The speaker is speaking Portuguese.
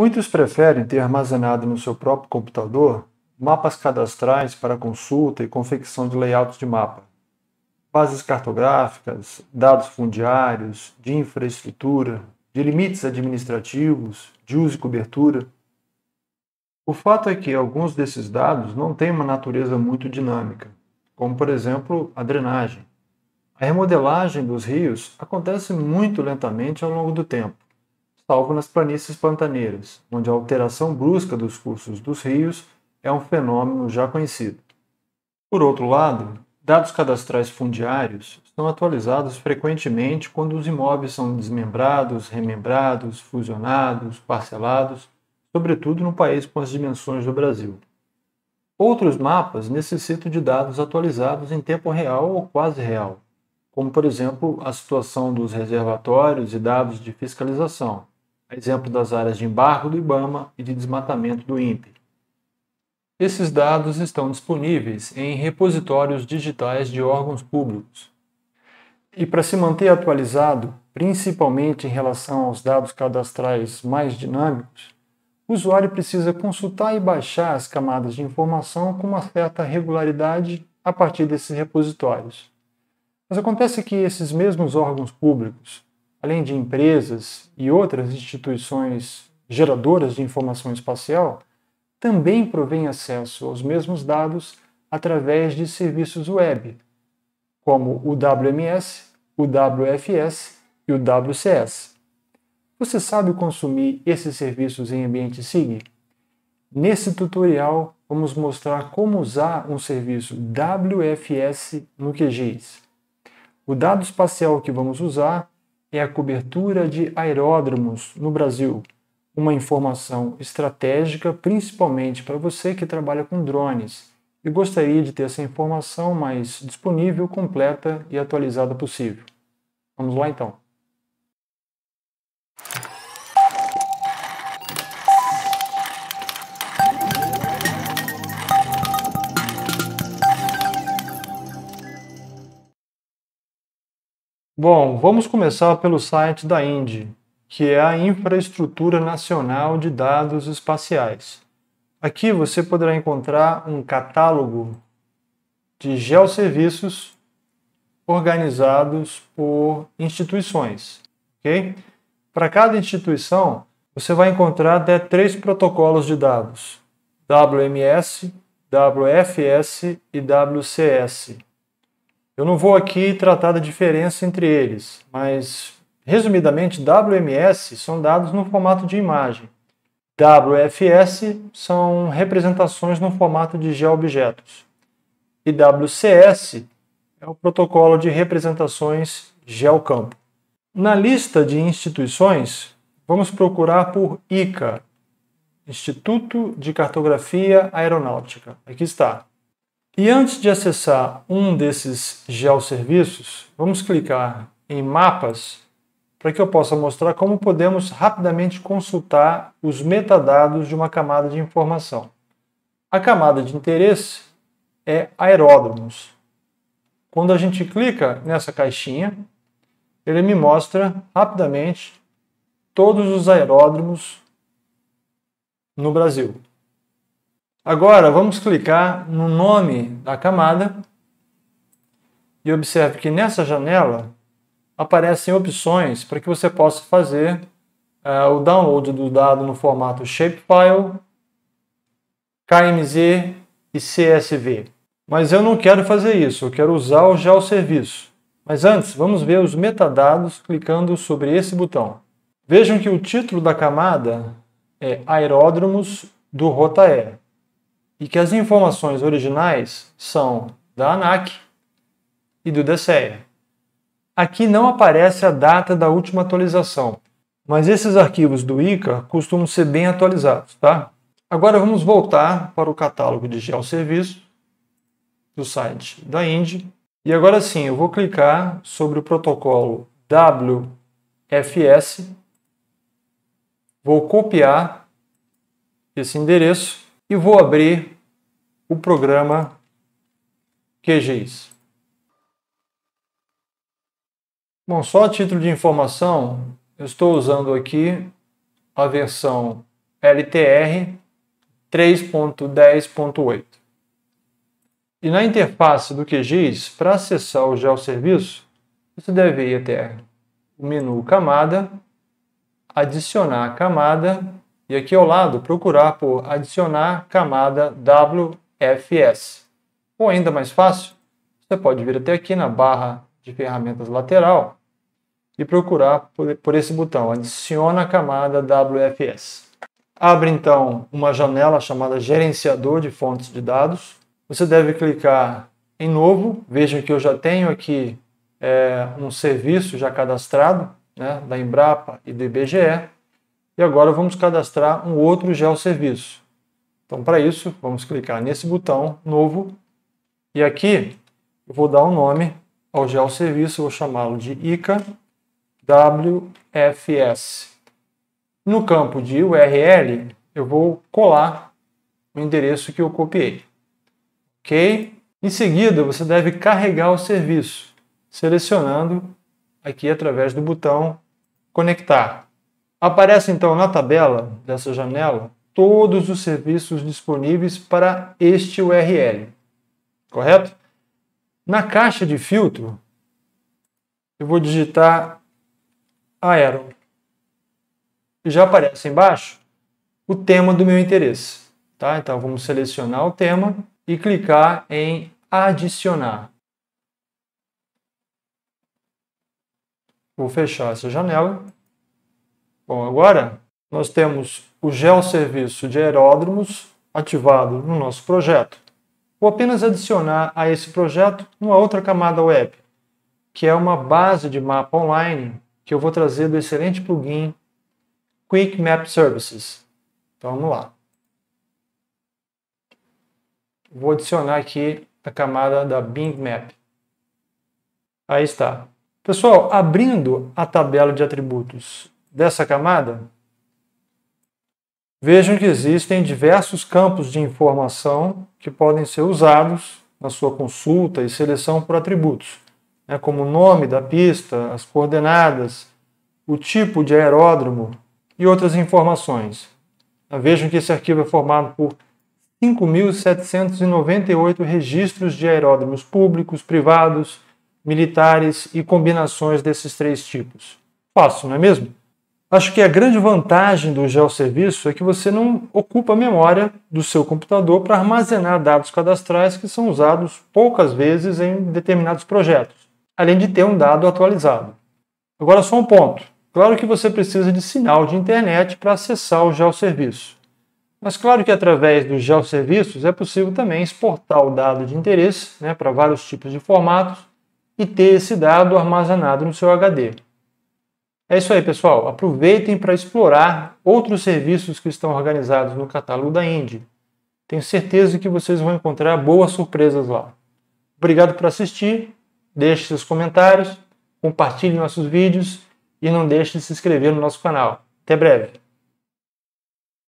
Muitos preferem ter armazenado no seu próprio computador mapas cadastrais para consulta e confecção de layouts de mapa, bases cartográficas, dados fundiários, de infraestrutura, de limites administrativos, de uso e cobertura. O fato é que alguns desses dados não têm uma natureza muito dinâmica, como por exemplo a drenagem. A remodelagem dos rios acontece muito lentamente ao longo do tempo salvo nas planícies pantaneiras, onde a alteração brusca dos cursos dos rios é um fenômeno já conhecido. Por outro lado, dados cadastrais fundiários são atualizados frequentemente quando os imóveis são desmembrados, remembrados, fusionados, parcelados, sobretudo no país com as dimensões do Brasil. Outros mapas necessitam de dados atualizados em tempo real ou quase real, como por exemplo a situação dos reservatórios e dados de fiscalização, a exemplo das áreas de embargo do IBAMA e de desmatamento do INPE. Esses dados estão disponíveis em repositórios digitais de órgãos públicos. E para se manter atualizado, principalmente em relação aos dados cadastrais mais dinâmicos, o usuário precisa consultar e baixar as camadas de informação com uma certa regularidade a partir desses repositórios. Mas acontece que esses mesmos órgãos públicos, além de empresas e outras instituições geradoras de informação espacial, também provém acesso aos mesmos dados através de serviços web, como o WMS, o WFS e o WCS. Você sabe consumir esses serviços em ambiente SIG? Nesse tutorial, vamos mostrar como usar um serviço WFS no QGIS. O dado espacial que vamos usar é a cobertura de aeródromos no Brasil. Uma informação estratégica, principalmente para você que trabalha com drones e gostaria de ter essa informação mais disponível, completa e atualizada possível. Vamos lá então. Bom, vamos começar pelo site da INDI, que é a Infraestrutura Nacional de Dados Espaciais. Aqui você poderá encontrar um catálogo de geosserviços organizados por instituições. Okay? Para cada instituição, você vai encontrar até três protocolos de dados: WMS, WFS e WCS. Eu não vou aqui tratar da diferença entre eles, mas resumidamente, WMS são dados no formato de imagem. WFS são representações no formato de geoobjetos. E WCS é o protocolo de representações geocampo. Na lista de instituições, vamos procurar por ICA, Instituto de Cartografia Aeronáutica. Aqui está. E antes de acessar um desses geosserviços, vamos clicar em mapas para que eu possa mostrar como podemos rapidamente consultar os metadados de uma camada de informação. A camada de interesse é aeródromos. Quando a gente clica nessa caixinha, ele me mostra rapidamente todos os aeródromos no Brasil. Agora vamos clicar no nome da camada e observe que nessa janela aparecem opções para que você possa fazer uh, o download do dado no formato shapefile, KMZ e CSV. Mas eu não quero fazer isso, eu quero usar o já o serviço. Mas antes, vamos ver os metadados clicando sobre esse botão. Vejam que o título da camada é Aeródromos do Rotaer e que as informações originais são da ANAC e do DCEA. Aqui não aparece a data da última atualização, mas esses arquivos do ICA costumam ser bem atualizados, tá? Agora vamos voltar para o catálogo de geosserviço do site da Indy. E agora sim, eu vou clicar sobre o protocolo WFS. Vou copiar esse endereço e vou abrir o programa QGIS. Bom, só a título de informação, eu estou usando aqui a versão LTR 3.10.8. E na interface do QGIS, para acessar o geosserviço, você deve ir até o menu camada, adicionar camada e aqui ao lado procurar por adicionar camada WFS. Ou ainda mais fácil, você pode vir até aqui na barra de ferramentas lateral e procurar por, por esse botão, adiciona camada WFS. Abre então uma janela chamada gerenciador de fontes de dados. Você deve clicar em novo, vejam que eu já tenho aqui é, um serviço já cadastrado né, da Embrapa e do IBGE. E agora vamos cadastrar um outro geosserviço. Então, para isso, vamos clicar nesse botão novo. E aqui, eu vou dar um nome ao geosserviço, vou chamá-lo de ICA WFS. No campo de URL, eu vou colar o endereço que eu copiei. Ok? Em seguida, você deve carregar o serviço, selecionando aqui através do botão Conectar. Aparece então na tabela dessa janela todos os serviços disponíveis para este URL, correto? Na caixa de filtro, eu vou digitar aero. E já aparece embaixo o tema do meu interesse. Tá? Então vamos selecionar o tema e clicar em adicionar. Vou fechar essa janela Bom, agora nós temos o geosserviço de aeródromos ativado no nosso projeto. Vou apenas adicionar a esse projeto uma outra camada web, que é uma base de mapa online que eu vou trazer do excelente plugin Quick Map Services. Então vamos lá. Vou adicionar aqui a camada da Bing Map. Aí está. Pessoal, abrindo a tabela de atributos dessa camada? Vejam que existem diversos campos de informação que podem ser usados na sua consulta e seleção por atributos, né, como o nome da pista, as coordenadas, o tipo de aeródromo e outras informações. Ah, vejam que esse arquivo é formado por 5.798 registros de aeródromos públicos, privados, militares e combinações desses três tipos. Fácil, não é mesmo? Acho que a grande vantagem do geosserviço é que você não ocupa a memória do seu computador para armazenar dados cadastrais que são usados poucas vezes em determinados projetos, além de ter um dado atualizado. Agora, só um ponto. Claro que você precisa de sinal de internet para acessar o geosserviço. Mas claro que através dos geosserviços é possível também exportar o dado de interesse né, para vários tipos de formatos e ter esse dado armazenado no seu HD. É isso aí, pessoal. Aproveitem para explorar outros serviços que estão organizados no catálogo da Indy. Tenho certeza que vocês vão encontrar boas surpresas lá. Obrigado por assistir, deixe seus comentários, compartilhe nossos vídeos e não deixe de se inscrever no nosso canal. Até breve!